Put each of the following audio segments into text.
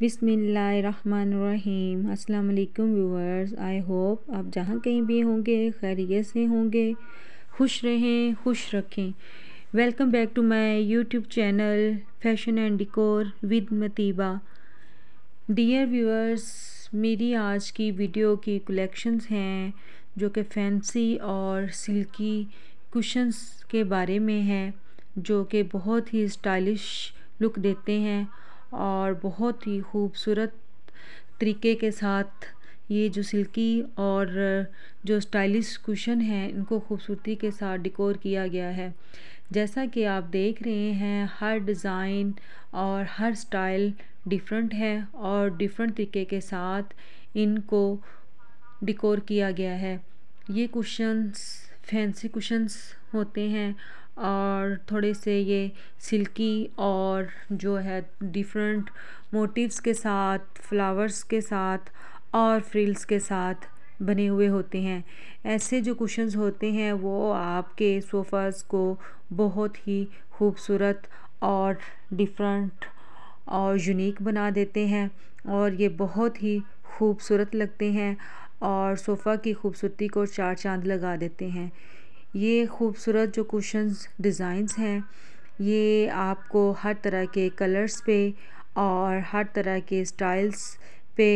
बिसमीम् अल्लाम viewers I hope आप जहाँ कहीं भी होंगे खैरियत से होंगे खुश रहें खुश रखें welcome back to my YouTube channel fashion and decor with Matiba dear viewers मेरी आज की वीडियो की कलेक्शंस हैं जो कि फैंसी और सिल्की कुशंस के बारे में है जो कि बहुत ही स्टाइलिश लुक देते हैं और बहुत ही खूबसूरत तरीके के साथ ये जो सिल्की और जो स्टाइलिश कुशन हैं इनको खूबसूरती के साथ डिकोर किया गया है जैसा कि आप देख रहे हैं हर डिज़ाइन और हर स्टाइल डिफरेंट है और डिफरेंट तरीके के साथ इनको डिकोर किया गया है ये कुशंस फैंसी कुशंस होते हैं और थोड़े से ये सिल्की और जो है डिफरेंट मोटिव्स के साथ फ्लावर्स के साथ और फ्रिल्स के साथ बने हुए होते हैं ऐसे जो कुशन्स होते हैं वो आपके सोफ़ाज़ को बहुत ही खूबसूरत और डिफरेंट और यूनिक बना देते हैं और ये बहुत ही खूबसूरत लगते हैं और सोफ़ा की खूबसूरती को चार चांद लगा देते हैं ये खूबसूरत जो कुशंस डिज़ाइंस हैं ये आपको हर तरह के कलर्स पे और हर तरह के स्टाइल्स पे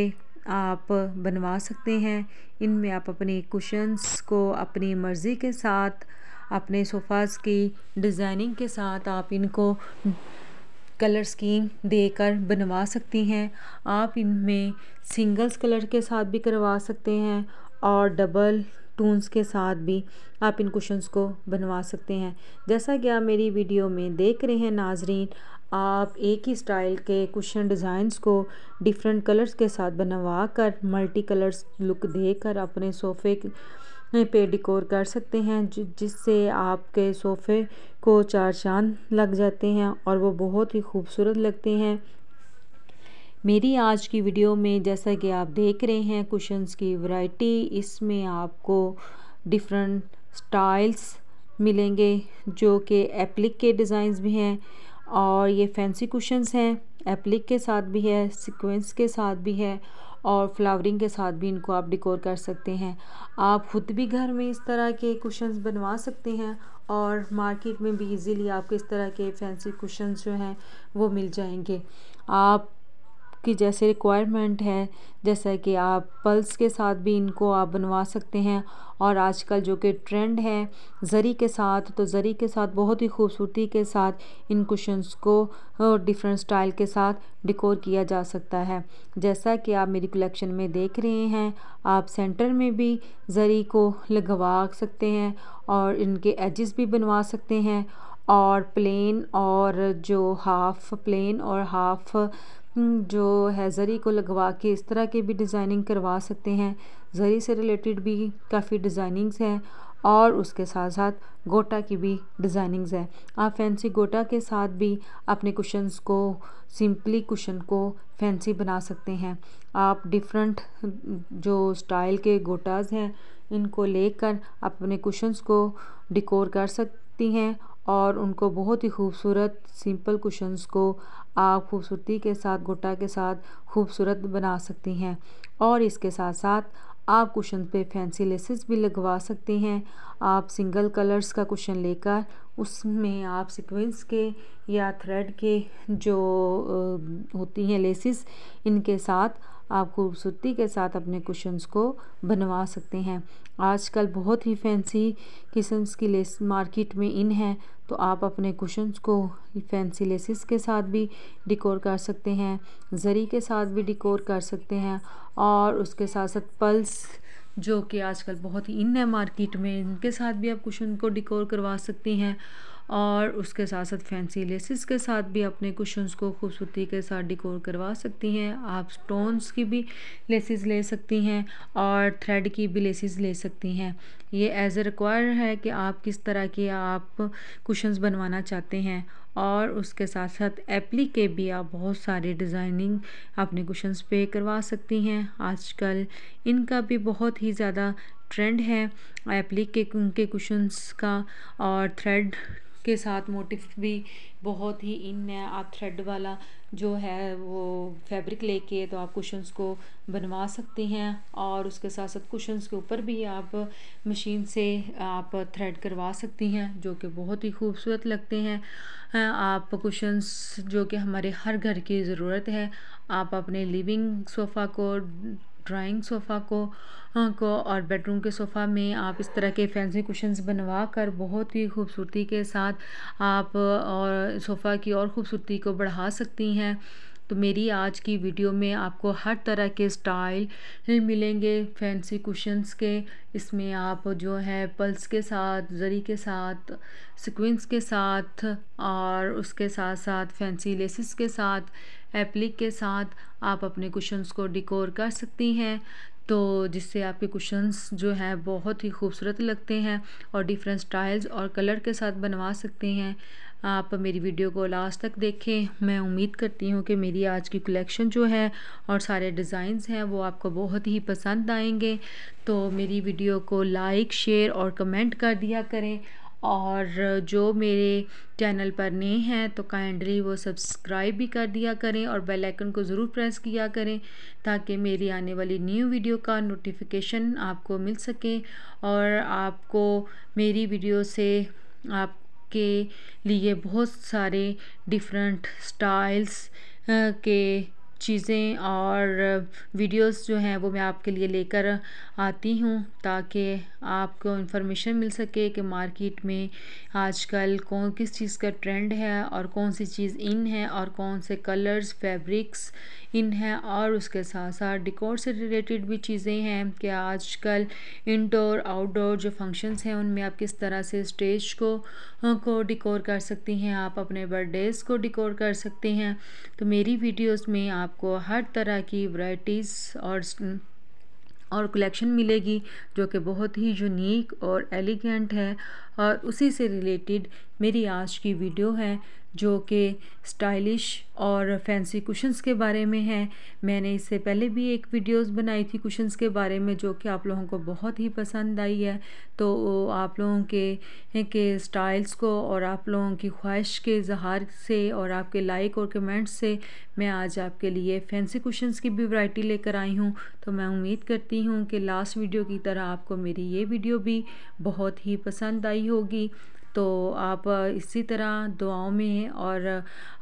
आप बनवा सकते हैं इनमें आप अपने कुशन्स को अपनी मर्ज़ी के साथ अपने सोफ़ाज़ की डिज़ाइनिंग के साथ आप इनको कलर स्कीम देकर बनवा सकती हैं आप इनमें सिंगल्स कलर के साथ भी करवा सकते हैं और डबल टूंस के साथ भी आप इन कुशन्स को बनवा सकते हैं जैसा कि आप मेरी वीडियो में देख रहे हैं नाजरीन आप एक ही स्टाइल के कुशन डिज़ाइंस को डिफरेंट कलर्स के साथ बनवा कर मल्टी कलर्स लुक देकर अपने सोफ़े पे डिकोर कर सकते हैं जिससे आपके सोफ़े को चार चांद लग जाते हैं और वो बहुत ही खूबसूरत लगते हैं मेरी आज की वीडियो में जैसा कि आप देख रहे हैं कुशंस की वैरायटी इसमें आपको डिफरेंट स्टाइल्स मिलेंगे जो कि एप्लिक के डिज़ाइंस भी हैं और ये फैंसी कुशंस हैं एप्लिक के साथ भी है सीक्वेंस के साथ भी है और फ्लावरिंग के साथ भी इनको आप डिकोर कर सकते हैं आप ख़ुद भी घर में इस तरह के कुशंस बनवा सकते हैं और मार्केट में भी इजीली आपके इस तरह के फैंसी कुशंस जो हैं वो मिल जाएंगे आप की जैसे रिक्वायरमेंट है जैसा कि आप पल्स के साथ भी इनको आप बनवा सकते हैं और आजकल जो कि ट्रेंड है ज़री के साथ तो ज़री के साथ बहुत ही खूबसूरती के साथ इन कुशंस को डिफरेंट स्टाइल के साथ डिकोर किया जा सकता है जैसा कि आप मेरी कलेक्शन में देख रहे हैं आप सेंटर में भी ज़री को लगवा सकते हैं और इनके एजेस भी बनवा सकते हैं और प्लेन और जो हाफ़ प्लेन और हाफ़ हम्म, जो है ज़री को लगवा के इस तरह के भी डिज़ाइनिंग करवा सकते हैं ज़री से रिलेटेड भी काफ़ी डिज़ाइनिंग्स हैं और उसके साथ साथ गोटा की भी डिज़ाइनिंग्स हैं आप फैंसी गोटा के साथ भी अपने कुशन्स को सिंपली कुशन को फैंसी बना सकते हैं आप डिफरेंट जो स्टाइल के गोटाज हैं इनको लेकर अपने कुशन्स को डिकोर कर सकती हैं और उनको बहुत ही खूबसूरत सिंपल कुशन्स को आप खूबसूरती के साथ गोटा के साथ खूबसूरत बना सकती हैं और इसके साथ साथ आप कुशन पे फैंसी लेसेस भी लगवा सकती हैं आप सिंगल कलर्स का कुशन लेकर उसमें आप सीक्वेंस के या थ्रेड के जो होती हैं लेसेस इनके साथ आप खूबसूरती के साथ अपने कुशन्स को बनवा सकते हैं आजकल बहुत ही फैंसी किस्म्स की लेस मार्केट में इन है तो आप अपने कुशन्स को फैंसी लेसिस के साथ भी डिकोर कर सकते हैं ज़री के साथ भी डिकोर कर सकते हैं और उसके साथ साथ पल्स जो कि आजकल बहुत ही इन है मार्केट में इनके साथ भी आप कुशन को डिकोर करवा सकती हैं और उसके साथ साथ फैंसी लेसिस के साथ भी अपने कुशंस को खूबसूरती के साथ डिकोर करवा सकती हैं आप स्टोन्स की भी लेसिस ले सकती हैं और थ्रेड की भी लेसिस ले सकती हैं ये एज ए रिक्वायर है कि आप किस तरह के आप कुशंस बनवाना चाहते हैं और उसके साथ साथ एप्ली के भी आप बहुत सारे डिज़ाइनिंग अपने कुशंस पे करवा सकती हैं आजकल इनका भी बहुत ही ज़्यादा ट्रेंड है एप्ली के कुशंस का और थ्रेड के साथ मोटिफ भी बहुत ही इन है आप थ्रेड वाला जो है वो फैब्रिक लेके तो आप कुशन्स को बनवा सकती हैं और उसके साथ साथ कुशन्स के ऊपर भी आप मशीन से आप थ्रेड करवा सकती हैं जो कि बहुत ही खूबसूरत लगते हैं आप कुशन्स जो कि हमारे हर घर की ज़रूरत है आप अपने लिविंग सोफ़ा को ड्राइंग सोफ़ा को हाँ, को और बेडरूम के सोफ़ा में आप इस तरह के फैंसी कुशंस बनवा कर बहुत ही खूबसूरती के साथ आप और सोफ़ा की और ख़ूबसूरती को बढ़ा सकती हैं तो मेरी आज की वीडियो में आपको हर तरह के स्टाइल मिलेंगे फैंसी कुशंस के इसमें आप जो है पल्स के साथ जरी के साथ सिक्वेंस के साथ और उसके साथ साथ फैंसी लेसिस के साथ एप्लिक के साथ आप अपने कुशंस को डिकोर कर सकती हैं तो जिससे आपके कुशंस जो हैं बहुत ही खूबसूरत लगते हैं और डिफरेंट स्टाइल्स और कलर के साथ बनवा सकते हैं आप मेरी वीडियो को लास्ट तक देखें मैं उम्मीद करती हूँ कि मेरी आज की कलेक्शन जो है और सारे डिज़ाइंस हैं वो आपको बहुत ही पसंद आएंगे तो मेरी वीडियो को लाइक शेयर और कमेंट कर दिया करें और जो मेरे चैनल पर नए हैं तो काइंडली वो सब्सक्राइब भी कर दिया करें और बेल आइकन को ज़रूर प्रेस किया करें ताकि मेरी आने वाली न्यू वीडियो का नोटिफिकेशन आपको मिल सके और आपको मेरी वीडियो से आप के लिए बहुत सारे डिफरेंट स्टाइल्स के चीज़ें और वीडियोस जो हैं वो मैं आपके लिए लेकर आती हूँ ताकि आपको इन्फॉर्मेशन मिल सके कि मार्केट में आजकल कौन किस चीज़ का ट्रेंड है और कौन सी चीज़ इन है और कौन से कलर्स फैब्रिक्स इन हैं और उसके साथ साथ डिकोर से रिलेटेड भी चीज़ें हैं कि आजकल इंडोर आउटडोर जो फंक्शंस हैं उनमें आप किस तरह से स्टेज को हाँ, को डिकोर कर सकती हैं आप अपने बर्थडेज़ को डिकोर कर सकते हैं तो मेरी वीडियोस में आपको हर तरह की वराइटीज़ और और कलेक्शन मिलेगी जो कि बहुत ही यूनिक और एलिगेंट है और उसी से रिलेटेड मेरी आज की वीडियो है जो कि स्टाइलिश और फैंसी कुशन्स के बारे में है मैंने इससे पहले भी एक वीडियोस बनाई थी कुशन्स के बारे में जो कि आप लोगों को बहुत ही पसंद आई है तो आप लोगों के के स्टाइल्स को और आप लोगों की ख्वाहिश के इजहार से और आपके लाइक और कमेंट्स से मैं आज आपके लिए फैंसी कुशन्स की भी वैरायटी लेकर आई हूँ तो मैं उम्मीद करती हूँ कि लास्ट वीडियो की तरह आपको मेरी ये वीडियो भी बहुत ही पसंद आई होगी तो आप इसी तरह दुआओं में और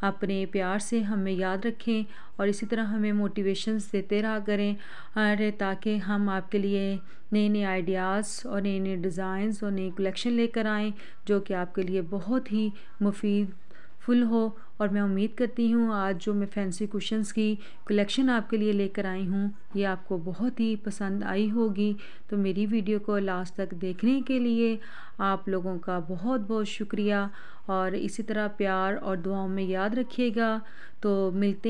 अपने प्यार से हमें याद रखें और इसी तरह हमें मोटिवेशंस देते रहा करें और ताकि हम आपके लिए नए नए आइडियाज़ और नए नए डिज़ाइंस और नए कलेक्शन लेकर आएँ जो कि आपके लिए बहुत ही मुफीद हेल्पफुल हो और मैं उम्मीद करती हूँ आज जो मैं फैंसी क्वेश्चन की कलेक्शन आपके लिए लेकर आई हूँ ये आपको बहुत ही पसंद आई होगी तो मेरी वीडियो को लास्ट तक देखने के लिए आप लोगों का बहुत बहुत शुक्रिया और इसी तरह प्यार और दुआओं में याद रखिएगा तो मिलते